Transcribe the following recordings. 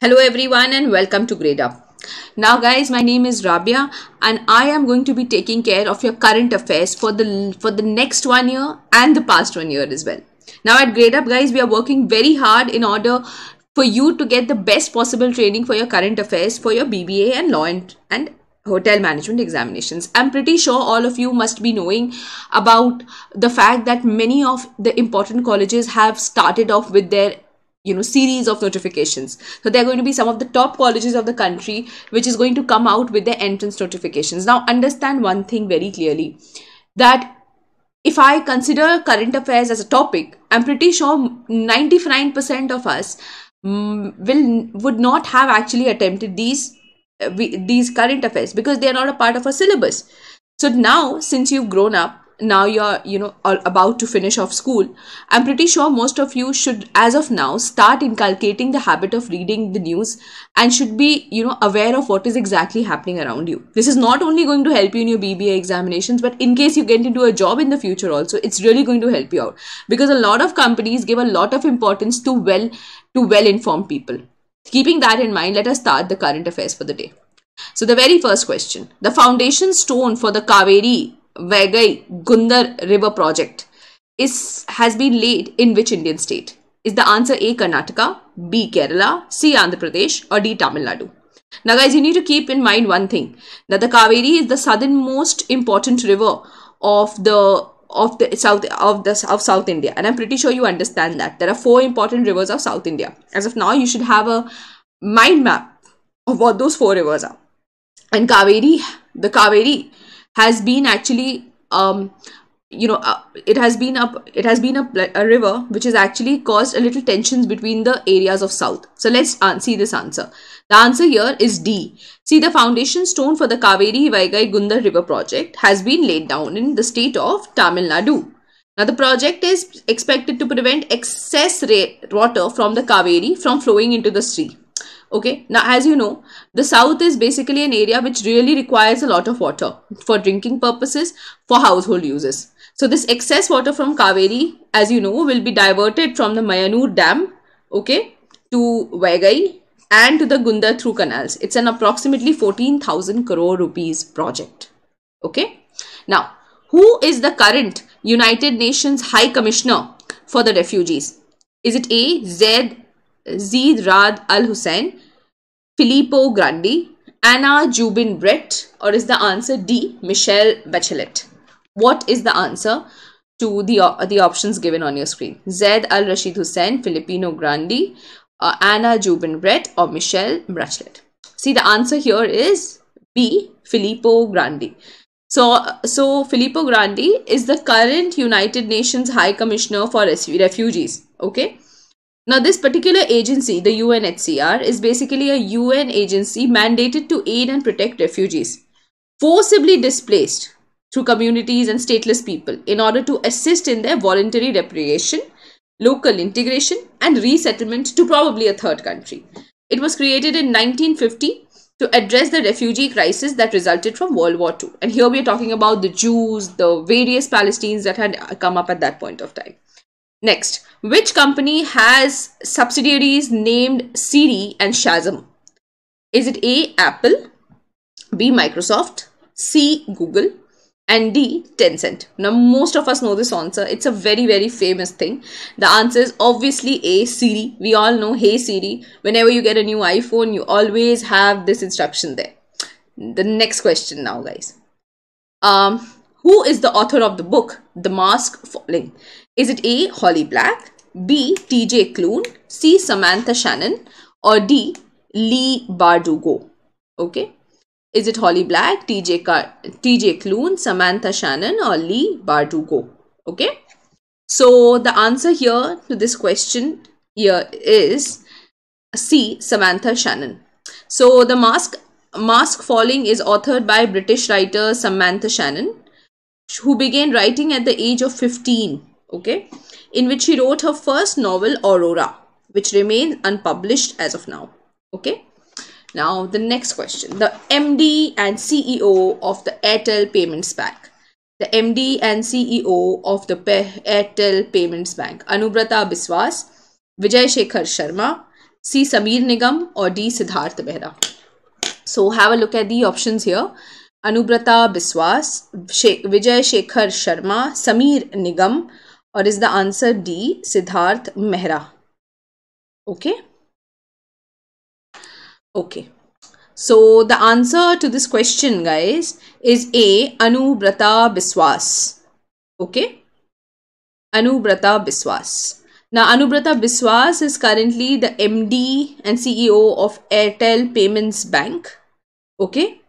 Hello everyone and welcome to Grade Up. Now guys, my name is Rabia and I am going to be taking care of your current affairs for the for the next one year and the past one year as well. Now at Grade Up guys, we are working very hard in order for you to get the best possible training for your current affairs for your BBA and law and, and hotel management examinations. I'm pretty sure all of you must be knowing about the fact that many of the important colleges have started off with their you know series of notifications so they're going to be some of the top colleges of the country which is going to come out with their entrance notifications now understand one thing very clearly that if i consider current affairs as a topic i'm pretty sure 99% of us mm, will would not have actually attempted these uh, these current affairs because they are not a part of our syllabus so now since you've grown up now you're you know about to finish off school i'm pretty sure most of you should as of now start inculcating the habit of reading the news and should be you know aware of what is exactly happening around you this is not only going to help you in your bba examinations but in case you get into a job in the future also it's really going to help you out because a lot of companies give a lot of importance to well to well informed people keeping that in mind let us start the current affairs for the day so the very first question the foundation stone for the kaveri Vagai Gundar River project is has been laid in which Indian state? Is the answer A Karnataka, B Kerala, C Andhra Pradesh or D Tamil Nadu? Now guys you need to keep in mind one thing that the Kaveri is the southernmost important river of the of the south of the of south india and i'm pretty sure you understand that there are four important rivers of south india as of now you should have a mind map of what those four rivers are and kaveri the kaveri has been actually um, you know uh, it has been up it has been a, a, river which has actually caused a little tensions between the areas of south so let's uh, see this answer the answer here is d see the foundation stone for the kaveri vaigai gunda river project has been laid down in the state of tamil nadu now the project is expected to prevent excess water from the kaveri from flowing into the sea okay now as you know the south is basically an area which really requires a lot of water for drinking purposes for household uses so this excess water from kaveri as you know will be diverted from the mayanur dam okay to vaigai and to the gundar through canals it's an approximately 14000 crore rupees project okay now who is the current united nations high commissioner for the refugees is it a z Zeed Rad Al Hussein, Filippo Grandi, Anna Jubin Brett, or is the answer D, Michelle Bachelet? What is the answer to the, the options given on your screen? Zed Al Rashid Hussein, Filipino Grandi, uh, Anna Jubin Brett, or Michelle Bachelet? See, the answer here is B, Filippo Grandi. So, so Filippo Grandi is the current United Nations High Commissioner for Refugees. Okay. Now, this particular agency, the UNHCR, is basically a UN agency mandated to aid and protect refugees forcibly displaced through communities and stateless people in order to assist in their voluntary repatriation, local integration, and resettlement to probably a third country. It was created in 1950 to address the refugee crisis that resulted from World War II. And here we are talking about the Jews, the various Palestinians that had come up at that point of time. Next, which company has subsidiaries named Siri and Shazam? Is it A. Apple, B. Microsoft, C. Google, and D. Tencent? Now, most of us know this answer. It's a very, very famous thing. The answer is obviously A. Siri. We all know, hey Siri, whenever you get a new iPhone, you always have this instruction there. The next question now, guys. Um, who is the author of the book, The Mask Falling? Is it A. Holly Black, B. TJ Clune, C. Samantha Shannon, or D. Lee Bardugo? Okay. Is it Holly Black, TJ, TJ Clune, Samantha Shannon, or Lee Bardugo? Okay. So the answer here to this question here is C. Samantha Shannon. So the mask Mask Falling is authored by British writer Samantha Shannon, who began writing at the age of 15 okay, in which she wrote her first novel Aurora, which remains unpublished as of now, okay. Now, the next question. The MD and CEO of the Airtel Payments Bank. The MD and CEO of the Airtel Payments Bank, Anubrata Biswas, Vijay Shekhar Sharma, C. Samir Nigam or D. Siddharth Behra. So have a look at the options here. Anubrata Biswas, Vijay Shekhar Sharma, Samir Nigam or is the answer D Siddharth Mehra okay okay so the answer to this question guys is A Anubrata Biswas okay Anubrata Biswas now, Anubrata Biswas is currently the MD and CEO of Airtel Payments Bank. Okay.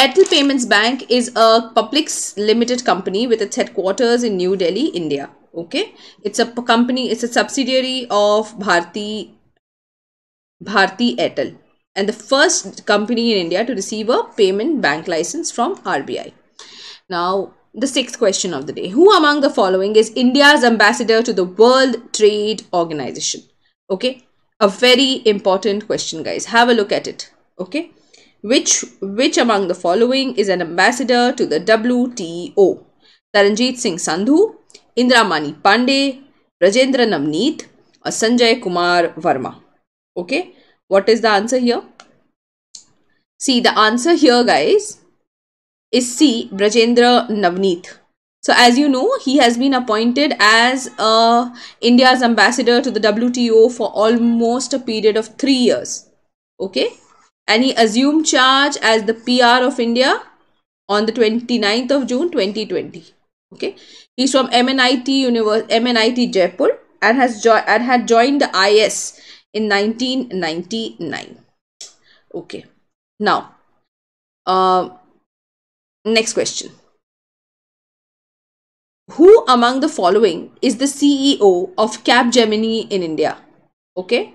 Airtel Payments Bank is a public limited company with its headquarters in New Delhi, India. Okay, it's a company, it's a subsidiary of Bharti, Bharti Airtel and the first company in India to receive a payment bank license from RBI. Now, the sixth question of the day. Who among the following is India's ambassador to the World Trade Organization? Okay, a very important question guys. Have a look at it. Okay. Which, which among the following is an ambassador to the WTO? Taranjit Singh Sandhu, Indramani Pandey, Rajendra Namneet, or Sanjay Kumar Verma. Okay, what is the answer here? See, the answer here, guys, is C. Brajendra Navneet. So as you know, he has been appointed as uh, India's ambassador to the WTO for almost a period of three years. Okay and he assumed charge as the PR of India on the 29th of June 2020. Okay, he's from MNIT University, MNIT Jaipur, and has and had joined the IS in 1999. Okay, now, uh, next question. Who among the following is the CEO of Capgemini in India? Okay,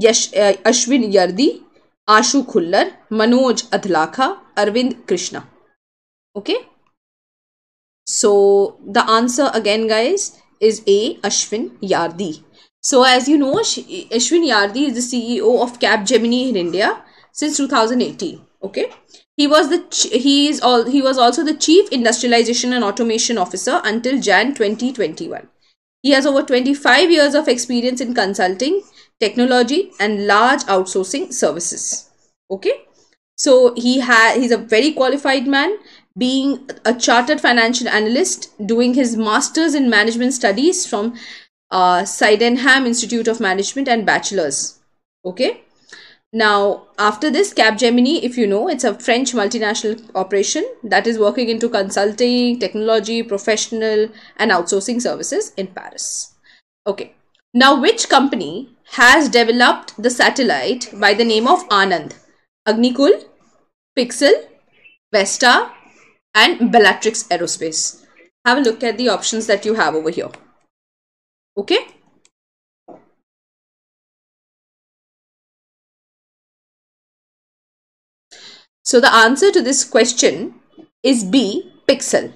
Ashwin Ashwin यर्दी Ashu Manoj Athlaka, अधलाखा krishna okay so the answer again guys is a ashwin yardi so as you know ashwin yardi is the ceo of Cap Gemini in india since 2018 okay he was the he is all he was also the chief industrialization and automation officer until jan 2021 he has over 25 years of experience in consulting technology and large outsourcing services. Okay. So he has he's a very qualified man being a chartered financial analyst doing his masters in management studies from uh, Sydenham Institute of Management and bachelor's. Okay. Now, after this, Capgemini, if you know, it's a French multinational operation that is working into consulting, technology, professional, and outsourcing services in Paris. Okay. Now, which company has developed the satellite by the name of Anand, Agnikul, Pixel, Vesta and Bellatrix Aerospace. Have a look at the options that you have over here. Okay. So the answer to this question is B, Pixel.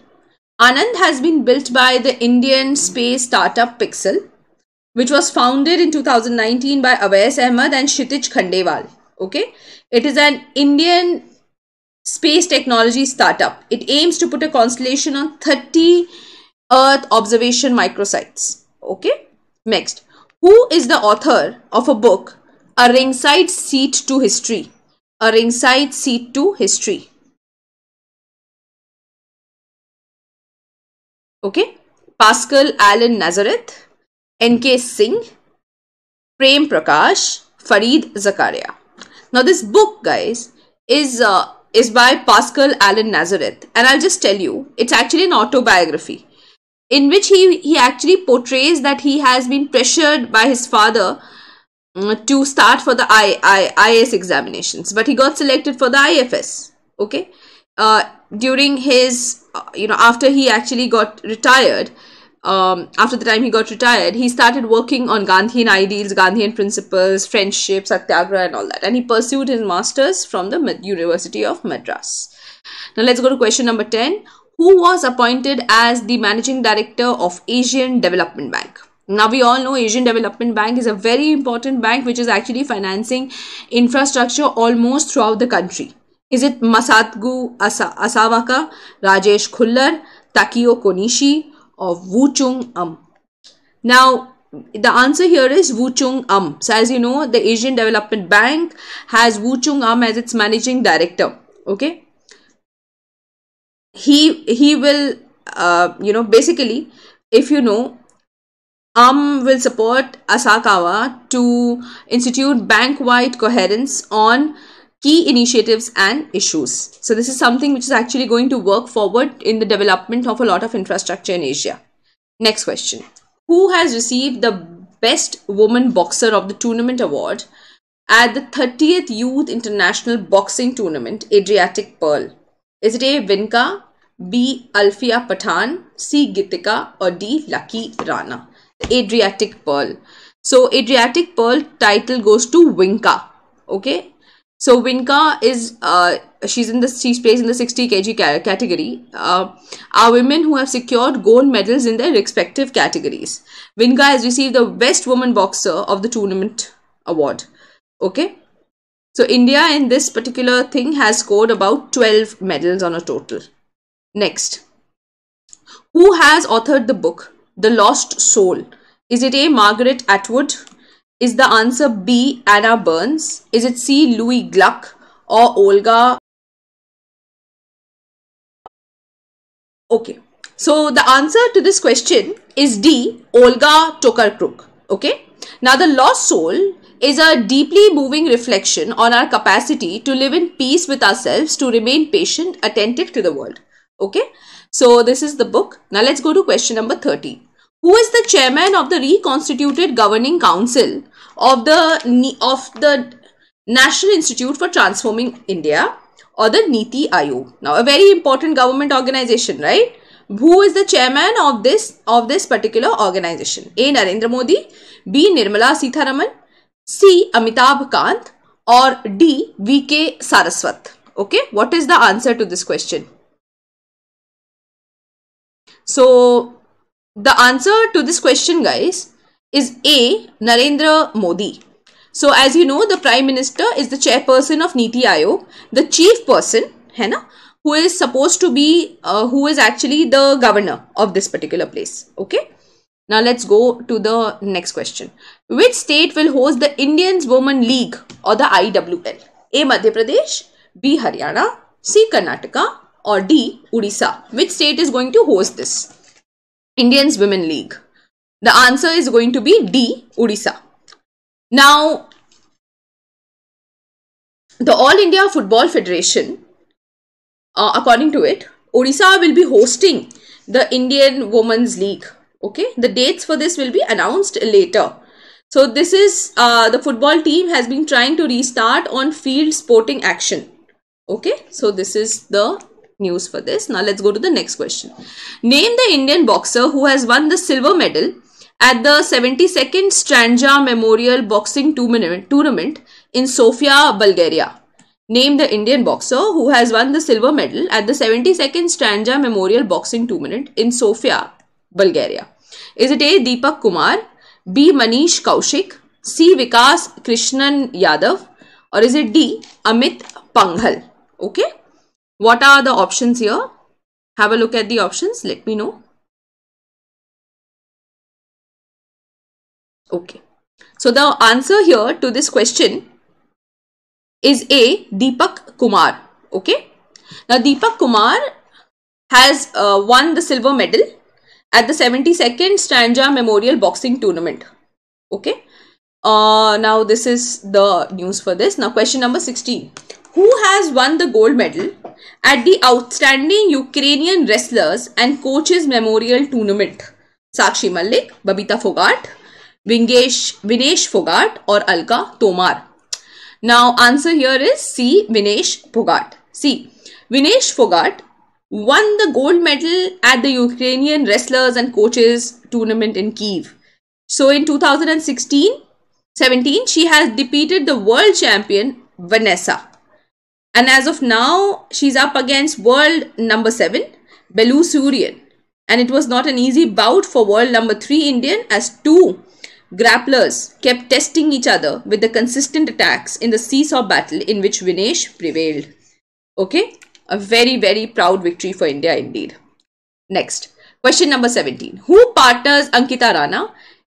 Anand has been built by the Indian space startup Pixel which was founded in 2019 by Awais Ahmed and Shitij Khandewal. Okay, it is an Indian space technology startup. It aims to put a constellation on 30 Earth observation microsites. Okay, next. Who is the author of a book, A Ringside Seat to History? A Ringside Seat to History. Okay, Pascal Allen Nazareth. N.K. Singh, Prem Prakash, Farid Zakaria. Now this book, guys, is uh, is by Pascal Allen Nazareth, and I'll just tell you, it's actually an autobiography in which he he actually portrays that he has been pressured by his father mm, to start for the I, I, examinations, but he got selected for the IFS. Okay, uh, during his uh, you know after he actually got retired um, after the time he got retired, he started working on Gandhian ideals, Gandhian principles, friendship, satyagraha, and all that. And he pursued his masters from the University of Madras. Now let's go to question number 10. Who was appointed as the managing director of Asian Development Bank? Now we all know Asian Development Bank is a very important bank which is actually financing infrastructure almost throughout the country. Is it Masatgu Asawaka, Rajesh Khullar, Takio Konishi, of Wu Chung Um. Now, the answer here is Wu Chung Um. So, as you know, the Asian Development Bank has Wu Chung Um as its managing director. Okay. He he will uh, you know basically if you know um will support Asakawa to institute bank-wide coherence on key initiatives and issues. So this is something which is actually going to work forward in the development of a lot of infrastructure in Asia. Next question. Who has received the Best Woman Boxer of the Tournament Award at the 30th Youth International Boxing Tournament, Adriatic Pearl? Is it A. Vinka, B. Alfia Pathan, C. Gitika, or D. Lucky Rana? Adriatic Pearl. So, Adriatic Pearl title goes to Vinka. Okay, so Winka is uh, she's in the she's placed in the 60 kg category. Uh, are women who have secured gold medals in their respective categories. Winka has received the best woman boxer of the tournament award. Okay, so India in this particular thing has scored about 12 medals on a total. Next, who has authored the book The Lost Soul? Is it A. Margaret Atwood, is the answer B, Anna Burns? Is it C, Louis Gluck or Olga? Okay. So the answer to this question is D, Olga Tokarczuk. Okay. Now the lost soul is a deeply moving reflection on our capacity to live in peace with ourselves, to remain patient, attentive to the world. Okay. So this is the book. Now let's go to question number 30 who is the chairman of the reconstituted governing council of the of the National Institute for Transforming India or the Niti Aayog. Now, a very important government organization, right? Who is the chairman of this of this particular organization? A. Narendra Modi, B. Nirmala Sitharaman, C. Amitabh Kant, or D. V. K. Saraswat. Okay, what is the answer to this question? So, the answer to this question, guys, is A. Narendra Modi. So, as you know, the Prime Minister is the chairperson of Niti Aayog, the chief person, hai na, who is supposed to be, uh, who is actually the governor of this particular place. Okay. Now, let's go to the next question. Which state will host the Indians Women League or the IWL? A. Madhya Pradesh, B. Haryana, C. Karnataka, or D. Odisha. Which state is going to host this? Indians Women League? The answer is going to be D, Odisha. Now, the All India Football Federation, uh, according to it, Odisha will be hosting the Indian Women's League. Okay, the dates for this will be announced later. So this is uh, the football team has been trying to restart on field sporting action. Okay, so this is the news for this. Now let's go to the next question. Name the Indian boxer who has won the silver medal at the 72nd Stranja Memorial Boxing Tournament in Sofia, Bulgaria. Name the Indian boxer who has won the silver medal at the 72nd Stranja Memorial Boxing Tournament in Sofia, Bulgaria. Is it A. Deepak Kumar, B. Manish Kaushik, C. Vikas Krishnan Yadav or is it D. Amit Panghal? Okay. What are the options here? Have a look at the options. Let me know. Okay. So the answer here to this question is A. Deepak Kumar. Okay. Now Deepak Kumar has uh, won the silver medal at the 72nd Stranja Memorial Boxing Tournament. Okay. Uh, now this is the news for this. Now question number 16. Who has won the gold medal at the Outstanding Ukrainian Wrestlers and Coaches Memorial Tournament. Sakshi Malik, Babita Fogart, Vingesh, Vinesh Fogart or Alka Tomar. Now answer here is C. Vinesh Fogart. C. Vinesh Fogart won the gold medal at the Ukrainian Wrestlers and Coaches Tournament in Kiev. So in 2016, 17, she has defeated the world champion Vanessa. And as of now, she's up against world number seven, Belu Surian. And it was not an easy bout for world number three Indian as two grapplers kept testing each other with the consistent attacks in the seesaw battle in which Vinesh prevailed. Okay, a very, very proud victory for India indeed. Next, question number 17. Who partners Ankita Rana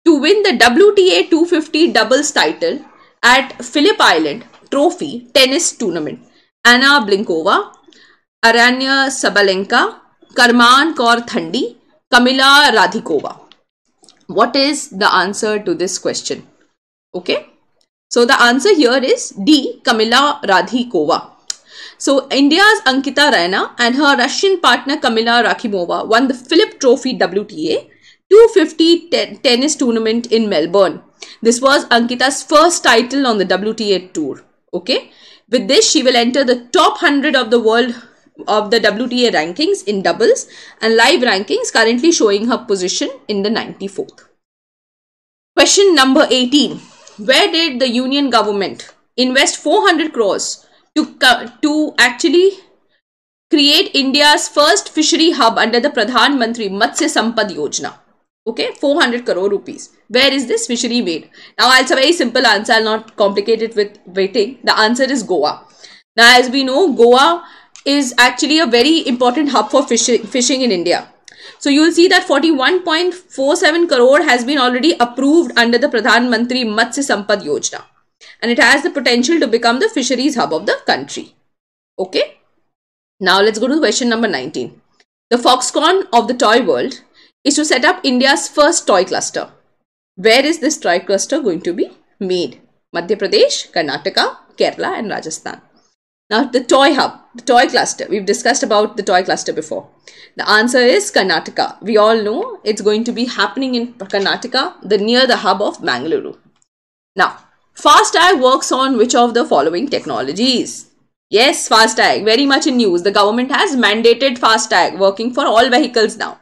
to win the WTA 250 doubles title at Phillip Island Trophy Tennis Tournament? Anna Blinkova, Aranya Sabalenka, Karman Kaur Thandi, Kamila Radhikova. What is the answer to this question? Okay. So the answer here is D. Kamila Radhikova. So India's Ankita Raina and her Russian partner Kamila Rakimova won the Philip Trophy WTA 250 te tennis tournament in Melbourne. This was Ankita's first title on the WTA tour. Okay. With hmm. this, she will enter the top 100 of the world of the WTA rankings in doubles and live rankings currently showing her position in the 94th. Question number 18. Where did the union government invest 400 crores to, to actually create India's first fishery hub under the Pradhan Mantri Matsya Sampad Yojana? okay 400 crore rupees where is this fishery made now it's a very simple answer i'll not complicate it with waiting the answer is goa now as we know goa is actually a very important hub for fishing fishing in india so you will see that 41.47 crore has been already approved under the pradhan mantri matsya sampad yojana and it has the potential to become the fisheries hub of the country okay now let's go to question number 19 the foxconn of the toy world is to set up India's first toy cluster. Where is this toy cluster going to be made? Madhya Pradesh, Karnataka, Kerala and Rajasthan. Now the toy hub, the toy cluster. We've discussed about the toy cluster before. The answer is Karnataka. We all know it's going to be happening in Karnataka, the near the hub of Bangalore. Now, FASTag works on which of the following technologies? Yes, FASTag, very much in news. The government has mandated FASTag working for all vehicles now.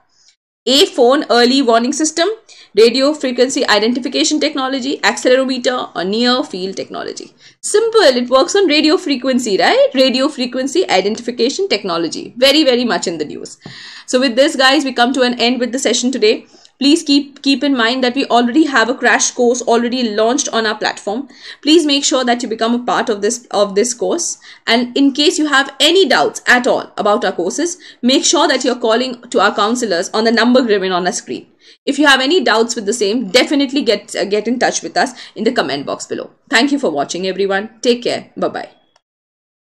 A phone early warning system, radio frequency identification technology, accelerometer or near field technology. Simple, it works on radio frequency, right? Radio frequency identification technology. Very, very much in the news. So with this guys, we come to an end with the session today. Please keep, keep in mind that we already have a crash course already launched on our platform. Please make sure that you become a part of this, of this course. And in case you have any doubts at all about our courses, make sure that you're calling to our counselors on the number given on our screen. If you have any doubts with the same, definitely get, uh, get in touch with us in the comment box below. Thank you for watching everyone. Take care. Bye-bye.